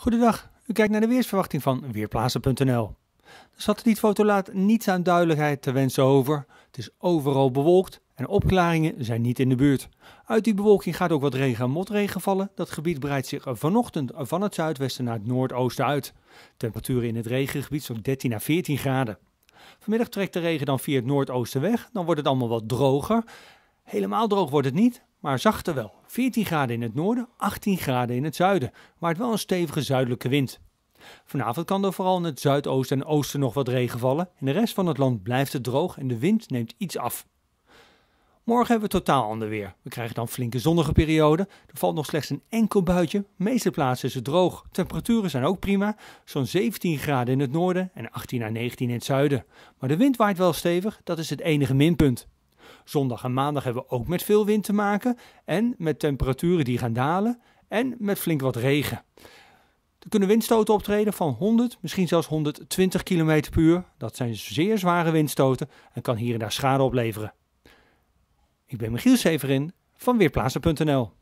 Goedendag, u kijkt naar de weersverwachting van Weerplaatsen.nl. De satellietfoto laat niets aan duidelijkheid te wensen over. Het is overal bewolkt en opklaringen zijn niet in de buurt. Uit die bewolking gaat ook wat regen en motregen vallen. Dat gebied breidt zich vanochtend van het zuidwesten naar het noordoosten uit. Temperaturen in het regengebied zo'n 13 à 14 graden. Vanmiddag trekt de regen dan via het noordoosten weg. Dan wordt het allemaal wat droger. Helemaal droog wordt het niet, maar zachter wel. 14 graden in het noorden, 18 graden in het zuiden, maar het wel een stevige zuidelijke wind. Vanavond kan er vooral in het zuidoosten en oosten nog wat regen vallen. In de rest van het land blijft het droog en de wind neemt iets af. Morgen hebben we totaal ander weer. We krijgen dan flinke zonnige perioden. Er valt nog slechts een enkel buitje. De meeste plaatsen is het droog. Temperaturen zijn ook prima. Zo'n 17 graden in het noorden en 18 à 19 in het zuiden. Maar de wind waait wel stevig. Dat is het enige minpunt. Zondag en maandag hebben we ook met veel wind te maken. En met temperaturen die gaan dalen. En met flink wat regen. Er kunnen windstoten optreden van 100, misschien zelfs 120 km per uur. Dat zijn zeer zware windstoten en kan hier en daar schade opleveren. Ik ben Michiel Severin van Weerplaatsen.nl